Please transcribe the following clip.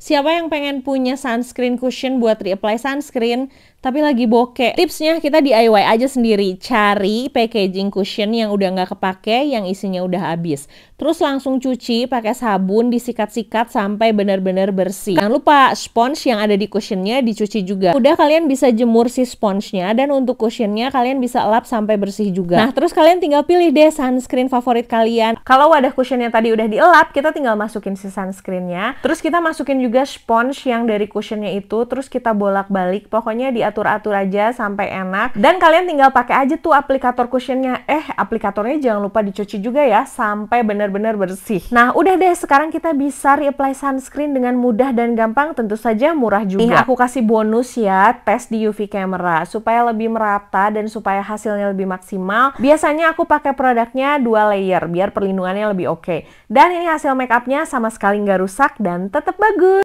Siapa yang pengen punya sunscreen cushion buat reapply sunscreen tapi lagi bokeh? Tipsnya kita DIY aja sendiri. Cari packaging cushion yang udah nggak kepake, yang isinya udah habis. Terus langsung cuci pakai sabun, disikat-sikat sampai benar-benar bersih. Jangan lupa sponge yang ada di cushionnya dicuci juga. Udah kalian bisa jemur si sponge-nya dan untuk cushionnya kalian bisa lap sampai bersih juga. Nah terus kalian tinggal pilih deh sunscreen favorit kalian. Kalau wadah cushionnya tadi udah dielap, kita tinggal masukin si sunscreennya. Terus kita masukin juga juga sponge yang dari cushionnya itu terus kita bolak-balik pokoknya diatur-atur aja sampai enak dan kalian tinggal pakai aja tuh aplikator cushionnya eh aplikatornya jangan lupa dicuci juga ya sampai benar-benar bersih nah udah deh sekarang kita bisa reapply sunscreen dengan mudah dan gampang tentu saja murah juga nih iya. aku kasih bonus ya tes di UV camera supaya lebih merata dan supaya hasilnya lebih maksimal biasanya aku pakai produknya dua layer biar perlindungannya lebih oke okay. dan ini hasil makeupnya sama sekali nggak rusak dan tetap bagus